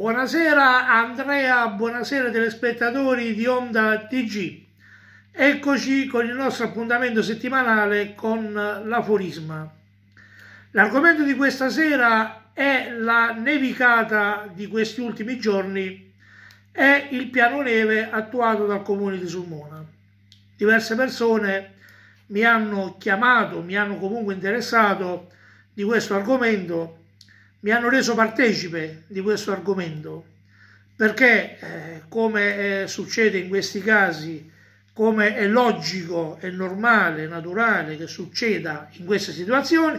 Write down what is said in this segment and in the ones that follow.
Buonasera Andrea, buonasera telespettatori di Onda TG. Eccoci con il nostro appuntamento settimanale con l'aforisma. L'argomento di questa sera è la nevicata di questi ultimi giorni e il piano neve attuato dal comune di Sulmona. Diverse persone mi hanno chiamato, mi hanno comunque interessato di questo argomento mi hanno reso partecipe di questo argomento perché eh, come eh, succede in questi casi, come è logico, è normale, naturale che succeda in queste situazioni,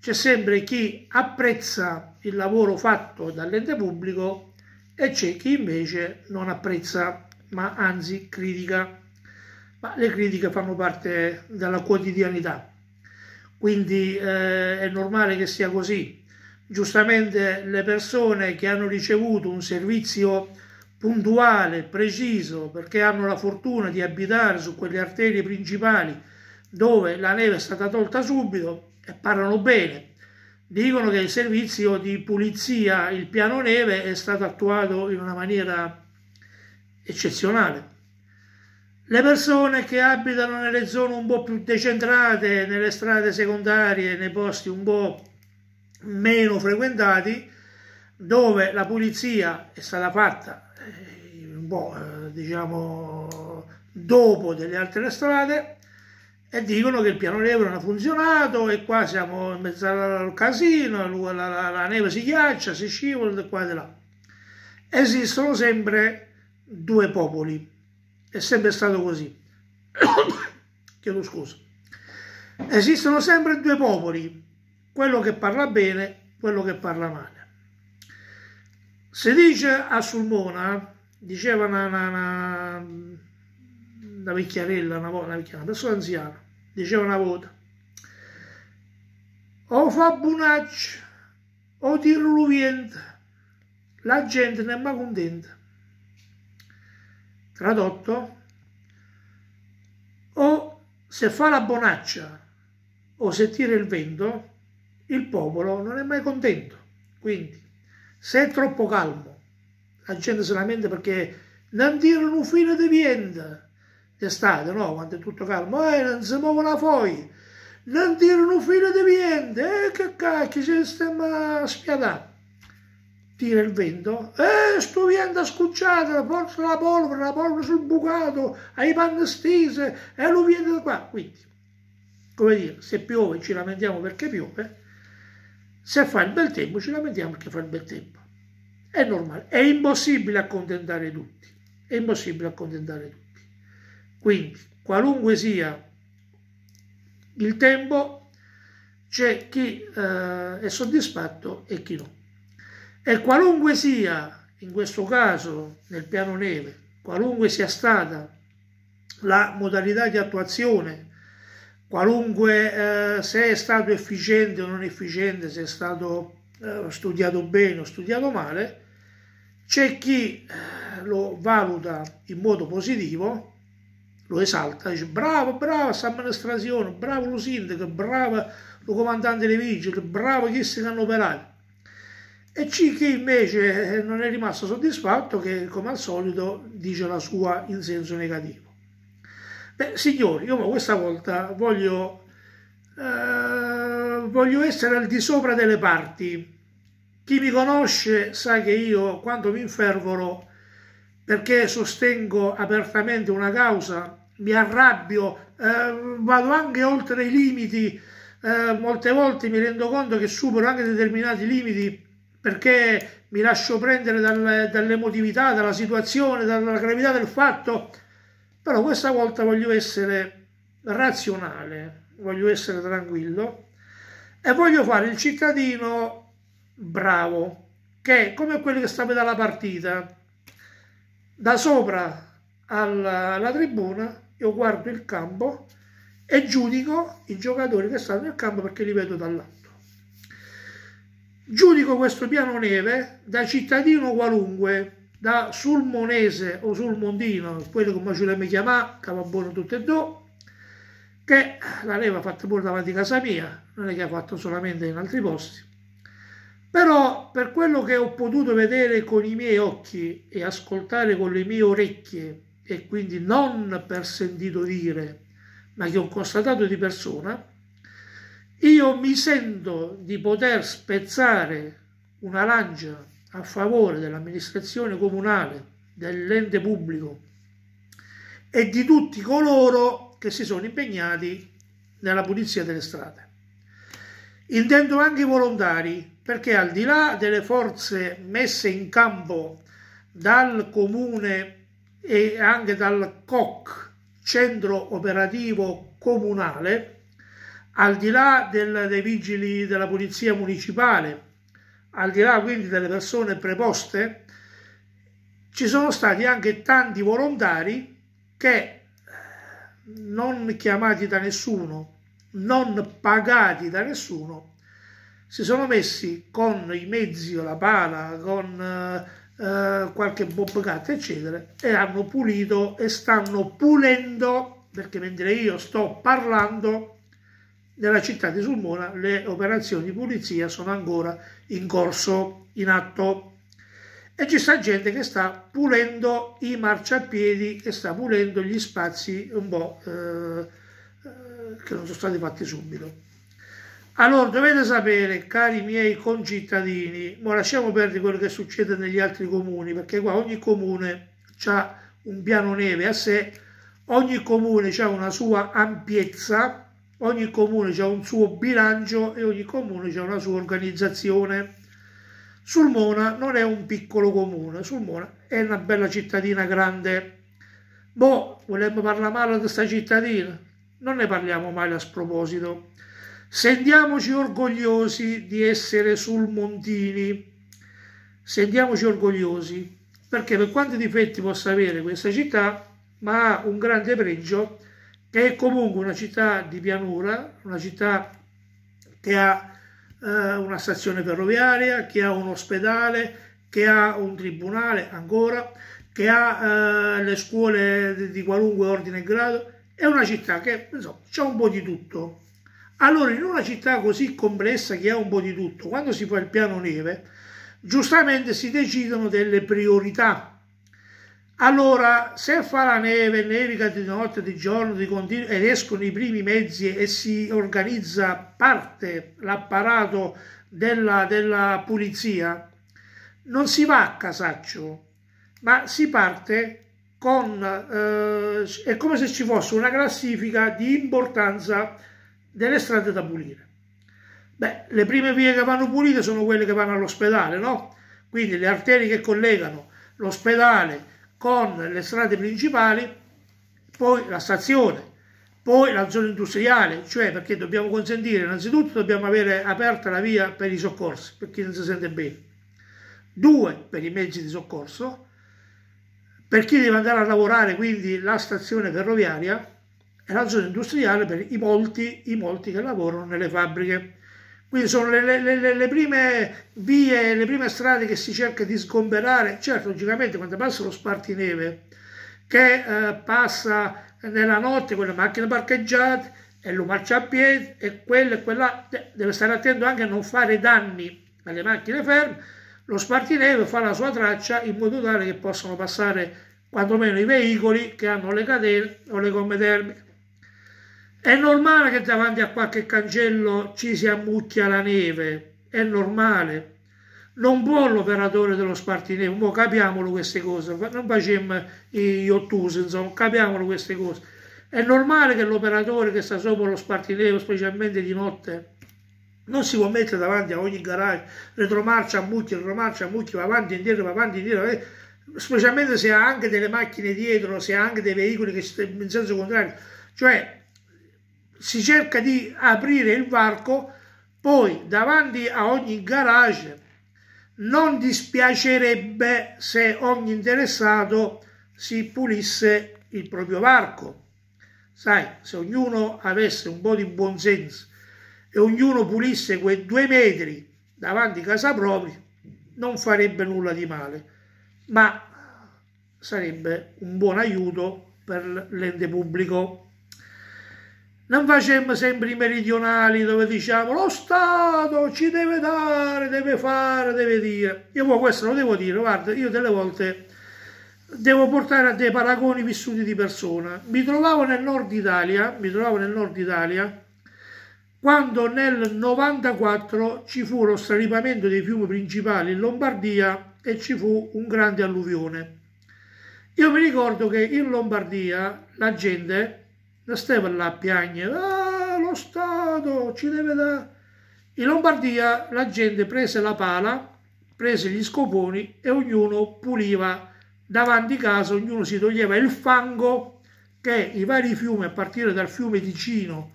c'è sempre chi apprezza il lavoro fatto dall'ente pubblico e c'è chi invece non apprezza, ma anzi critica. Ma le critiche fanno parte della quotidianità, quindi eh, è normale che sia così giustamente le persone che hanno ricevuto un servizio puntuale, preciso, perché hanno la fortuna di abitare su quelle arterie principali dove la neve è stata tolta subito e parlano bene. Dicono che il servizio di pulizia, il piano neve, è stato attuato in una maniera eccezionale. Le persone che abitano nelle zone un po' più decentrate, nelle strade secondarie, nei posti un po' meno frequentati dove la pulizia è stata fatta eh, un po' eh, diciamo dopo delle altre strade e dicono che il piano neve non ha funzionato e qua siamo in mezzo al casino, la, la, la neve si ghiaccia, si scivola da qua e da là. Esistono sempre due popoli, è sempre stato così. Chiedo scusa. Esistono sempre due popoli, quello che parla bene, quello che parla male. Si dice a Sulmona, diceva una, una, una, una vecchiarella, una, una, una persona anziana, diceva una volta, o fa bunacci, o tirlo viento, la gente non è mai contenta. Tradotto, o se fa la bonaccia o se tira il vento, il popolo non è mai contento. Quindi, se è troppo calmo, la gente si lamenta perché non tirano fine di viento d'estate, no? Quando è tutto calmo, eh, non si muove la foglia, non tirano fine di viento, eh, che cacchio, ci stiamo a spiatare. Tira il vento, eh, sto viento scucciato, porta la polvere, la polvere sul bucato, ai panni stese, e eh, lo viene da qua. Quindi, come dire, se piove ci lamentiamo perché piove, se fa il bel tempo ci lamentiamo perché fa il bel tempo. È normale, è impossibile accontentare tutti, è impossibile accontentare tutti. Quindi, qualunque sia il tempo, c'è chi eh, è soddisfatto e chi no. E qualunque sia, in questo caso, nel piano neve, qualunque sia stata la modalità di attuazione qualunque eh, se è stato efficiente o non efficiente, se è stato eh, studiato bene o studiato male, c'è chi eh, lo valuta in modo positivo, lo esalta, dice bravo, brava questa amministrazione, bravo lo sindaco, bravo lo comandante dei vigili, bravo chi si hanno operato. E c'è chi invece eh, non è rimasto soddisfatto che come al solito dice la sua in senso negativo. Beh, signori, io questa volta voglio, eh, voglio essere al di sopra delle parti. Chi mi conosce sa che io, quando mi infervoro perché sostengo apertamente una causa, mi arrabbio, eh, vado anche oltre i limiti, eh, molte volte mi rendo conto che supero anche determinati limiti perché mi lascio prendere dal, dall'emotività, dalla situazione, dalla gravità del fatto però questa volta voglio essere razionale, voglio essere tranquillo e voglio fare il cittadino bravo, che è come quello che sta la partita, da sopra alla, alla tribuna io guardo il campo e giudico i giocatori che stanno nel campo perché li vedo dall'alto. Giudico questo piano neve da cittadino qualunque da Sulmonese o Sulmondino, quello come ci mi chiamava, stava buono tutte e due, che l'aveva fatto pure davanti a casa mia, non è che ha fatto solamente in altri posti. Però per quello che ho potuto vedere con i miei occhi e ascoltare con le mie orecchie, e quindi non per sentito dire, ma che ho constatato di persona, io mi sento di poter spezzare una lancia a favore dell'amministrazione comunale, dell'ente pubblico e di tutti coloro che si sono impegnati nella pulizia delle strade. Intendo anche i volontari, perché al di là delle forze messe in campo dal comune e anche dal COC, centro operativo comunale, al di là del, dei vigili della polizia municipale, al di là quindi delle persone preposte, ci sono stati anche tanti volontari che eh, non chiamati da nessuno, non pagati da nessuno, si sono messi con i mezzi la pala, con eh, eh, qualche bobcat, eccetera, e hanno pulito e stanno pulendo, perché mentre io sto parlando, nella città di Sulmona le operazioni di pulizia sono ancora in corso, in atto. E ci sta gente che sta pulendo i marciapiedi, che sta pulendo gli spazi un po' eh, eh che non sono stati fatti subito. Allora dovete sapere, cari miei concittadini, ma lasciamo perdere quello che succede negli altri comuni, perché qua ogni comune ha un piano neve a sé, ogni comune ha una sua ampiezza ogni comune ha un suo bilancio e ogni comune ha una sua organizzazione. Sulmona non è un piccolo comune, Sulmona è una bella cittadina grande. Boh, vogliamo parlare male di questa cittadina? Non ne parliamo mai a sproposito. Sentiamoci orgogliosi di essere sulmontini. Sentiamoci orgogliosi, perché per quanti difetti possa avere questa città, ma ha un grande pregio che è comunque una città di pianura, una città che ha eh, una stazione ferroviaria, che ha un ospedale, che ha un tribunale ancora, che ha eh, le scuole di, di, qualunque ordine e grado, è una città che insomma c'è un po' di tutto. Allora, in una città così complessa che ha un po' di tutto, quando si fa il piano neve, giustamente si decidono delle priorità allora, se fa la neve, nevica di notte, di giorno, di continuo, ed escono i primi mezzi e si organizza parte l'apparato della, della pulizia, non si va a casaccio, ma si parte con... Eh, è come se ci fosse una classifica di importanza delle strade da pulire. Beh, le prime vie che vanno pulite sono quelle che vanno all'ospedale, no? Quindi le arterie che collegano l'ospedale con le strade principali, poi la stazione, poi la zona industriale, cioè perché dobbiamo consentire, innanzitutto dobbiamo avere aperta la via per i soccorsi, per chi non si sente bene, due per i mezzi di soccorso, per chi deve andare a lavorare, quindi la stazione ferroviaria, e la zona industriale per i molti, i molti che lavorano nelle fabbriche. Quindi sono le, le, le, le, prime vie, le prime strade che si cerca di sgomberare. Certo, logicamente quando passa lo spartineve, che eh, passa nella notte con le macchine parcheggiate e lo marcia a piedi e quello e quella deve stare attento anche a non fare danni alle macchine ferme. Lo spartineve fa la sua traccia in modo tale che possano passare quantomeno i veicoli che hanno le catene o le gomme termiche è normale che davanti a qualche cancello ci si ammucchia la neve, è normale. Non può l'operatore dello spartineve, mo capiamolo queste cose, non facciamo gli ottusi, insomma, capiamolo queste cose. È normale che l'operatore che sta sopra lo spartineve, specialmente di notte, non si può mettere davanti a ogni garage, retromarcia, ammucchia, retromarcia, ammucchia, va avanti, e indietro, va avanti, e indietro, eh. specialmente se ha anche delle macchine dietro, se ha anche dei veicoli che in senso contrario. Cioè, si cerca di aprire il varco, poi davanti a ogni garage non dispiacerebbe se ogni interessato si pulisse il proprio varco. Sai, se ognuno avesse un po' di buonsenso e ognuno pulisse quei due metri davanti a casa propria, non farebbe nulla di male, ma sarebbe un buon aiuto per l'ente pubblico non facciamo sempre i meridionali dove diciamo lo Stato ci deve dare, deve fare, deve dire. Io poi questo lo devo dire, guarda, io delle volte devo portare a dei paragoni vissuti di persona. Mi trovavo nel nord Italia, mi trovavo nel nord Italia quando nel 94 ci fu lo straripamento dei fiumi principali in Lombardia e ci fu un grande alluvione. Io mi ricordo che in Lombardia la gente non stava là a piangere, ah, lo Stato ci deve dare. In Lombardia la gente prese la pala, prese gli scoponi e ognuno puliva davanti casa, ognuno si toglieva il fango che i vari fiumi, a partire dal fiume Ticino,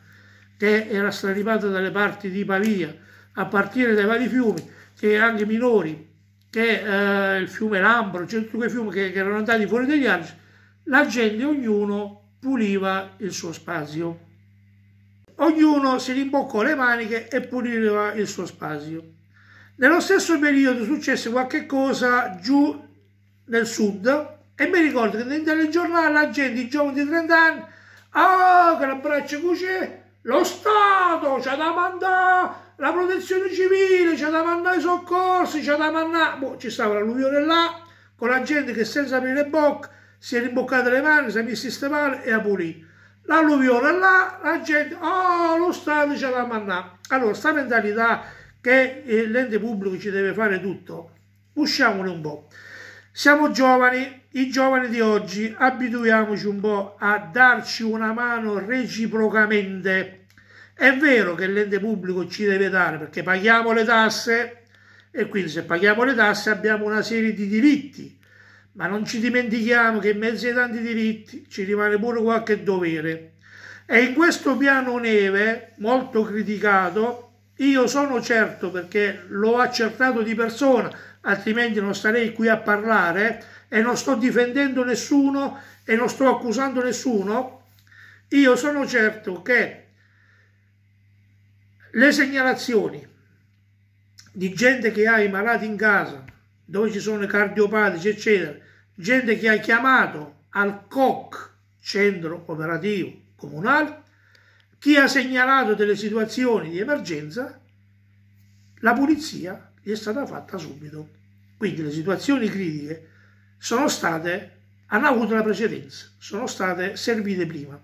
che era straripato dalle parti di Pavia, a partire dai vari fiumi, che anche minori, che eh, il fiume Lambro, cioè tutti quei fiumi che, che erano andati fuori degli argini, la gente, ognuno puliva il suo spazio. Ognuno si rimboccò le maniche e puliva il suo spazio. Nello stesso periodo successe qualche cosa giù nel sud e mi ricordo che nel telegiornale la gente, i giovani di 30 anni, ah, che l'abbraccio cucina, lo Stato c'è da mandare, la protezione civile c'è da mandare i soccorsi, c'è da mandare... Boh, ci stava l'alluvione là, con la gente che senza aprire bocca si è rimboccata le mani, si è messa a sistemare e a pulire. L'alluvione là, la gente, oh lo Stato ce la manna. Allora, sta mentalità che eh, l'ente pubblico ci deve fare tutto, usciamone un po'. Siamo giovani, i giovani di oggi, abituiamoci un po' a darci una mano reciprocamente. È vero che l'ente pubblico ci deve dare perché paghiamo le tasse e quindi se paghiamo le tasse abbiamo una serie di diritti ma non ci dimentichiamo che in mezzo ai tanti diritti ci rimane pure qualche dovere. E in questo piano neve, molto criticato, io sono certo perché l'ho accertato di persona, altrimenti non starei qui a parlare e non sto difendendo nessuno e non sto accusando nessuno, io sono certo che le segnalazioni di gente che ha i malati in casa, dove ci sono i cardiopatici, eccetera, gente che ha chiamato al COC, Centro Operativo Comunale, chi ha segnalato delle situazioni di emergenza, la pulizia gli è stata fatta subito. Quindi le situazioni critiche sono state, hanno avuto la precedenza, sono state servite prima.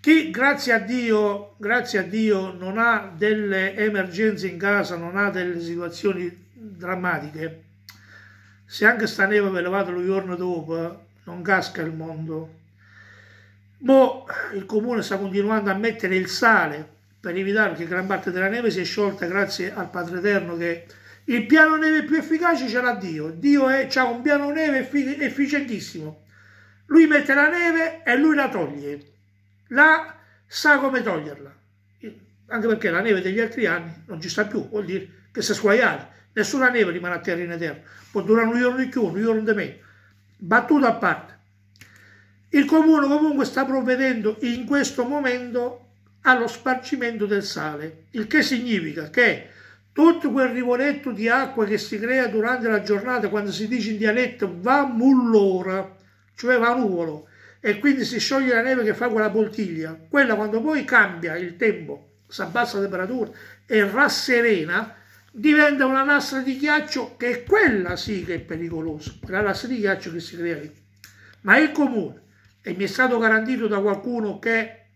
Chi grazie a Dio, grazie a Dio non ha delle emergenze in casa, non ha delle situazioni drammatiche, se anche sta neve ve levate lo giorno dopo, non casca il mondo. Mo il comune sta continuando a mettere il sale per evitare che gran parte della neve si è sciolta grazie al Padre Eterno che il piano neve più efficace ce l'ha Dio. Dio ha un piano neve efficientissimo. Lui mette la neve e lui la toglie. La sa come toglierla. Anche perché la neve degli altri anni non ci sta più, vuol dire che si è sguaiata. Nessuna neve rimane a terra in eterno, può durare un giorno di più, un giorno di meno. Battuta a parte. Il comune comunque sta provvedendo in questo momento allo spargimento del sale, il che significa che tutto quel rivoletto di acqua che si crea durante la giornata, quando si dice in dialetto va mullora, cioè va nuvolo, e quindi si scioglie la neve che fa quella poltiglia, quella quando poi cambia il tempo, si abbassa la temperatura e rasserena, diventa una lastra di ghiaccio che è quella sì che è pericolosa, la lastra di ghiaccio che si crea lì. Ma il comune, e mi è stato garantito da qualcuno che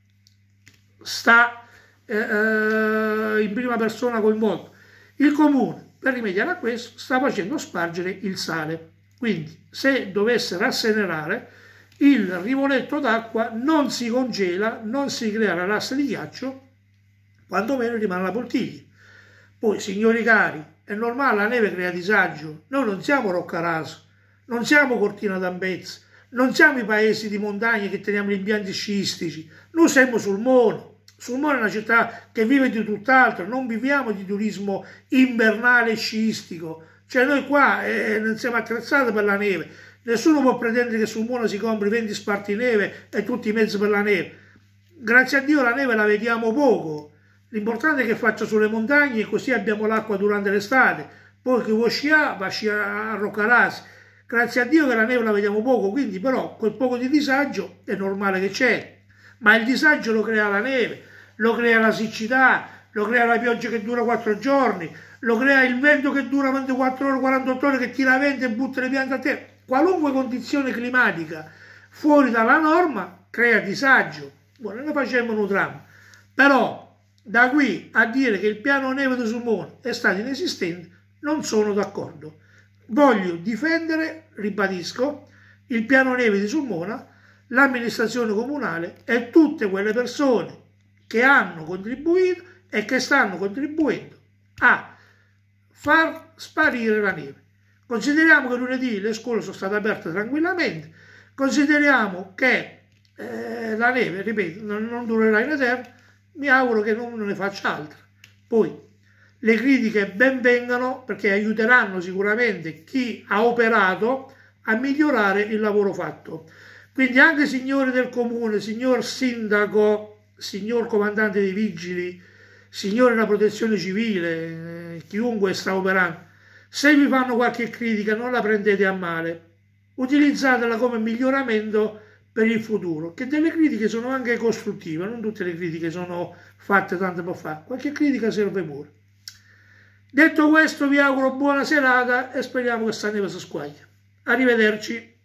sta eh, eh, in prima persona coinvolto, il comune per rimediare a questo sta facendo spargere il sale. Quindi se dovesse rasserenare, il rivoletto d'acqua non si congela, non si crea la lastra di ghiaccio, quantomeno rimane la poltiglia poi, signori cari, è normale, la neve crea disagio. Noi non siamo Roccaraso, non siamo Cortina d'Ambezza, non siamo i paesi di montagna che teniamo gli impianti sciistici. Noi siamo Sulmone. Sulmone è una città che vive di tutt'altro, non viviamo di turismo invernale sciistico. Cioè noi qua eh, eh, non siamo attrezzati per la neve. Nessuno può pretendere che sul mono si compri 20 sparti neve e tutti i mezzi per la neve. Grazie a Dio la neve la vediamo poco L'importante è che faccia sulle montagne così abbiamo l'acqua durante l'estate. Poi chi vuole sciare va a sciare a Roccalasi. Grazie a Dio che la neve la vediamo poco, quindi però quel poco di disagio è normale che c'è. Ma il disagio lo crea la neve, lo crea la siccità, lo crea la pioggia che dura 4 giorni, lo crea il vento che dura 24 ore, 48 ore, che tira vento e butta le piante a terra. Qualunque condizione climatica fuori dalla norma crea disagio. Buono, noi facciamo un dramma. Però da qui a dire che il piano neve di Sumone è stato inesistente non sono d'accordo. Voglio difendere, ribadisco, il piano neve di Sumona, l'amministrazione comunale e tutte quelle persone che hanno contribuito e che stanno contribuendo a far sparire la neve. Consideriamo che lunedì le scuole sono state aperte tranquillamente, consideriamo che eh, la neve, ripeto, non, non durerà in eterno, mi auguro che non ne faccia altra. Poi le critiche ben vengano perché aiuteranno sicuramente chi ha operato a migliorare il lavoro fatto. Quindi anche signori del comune, signor sindaco, signor comandante dei vigili, signore della protezione civile, eh, chiunque sta operando, se vi fanno qualche critica non la prendete a male, utilizzatela come miglioramento per il futuro, che delle critiche sono anche costruttive, non tutte le critiche sono fatte tanto per fare, qualche critica serve pure. Detto questo vi auguro buona serata e speriamo che Sani vi si squaglia. Arrivederci.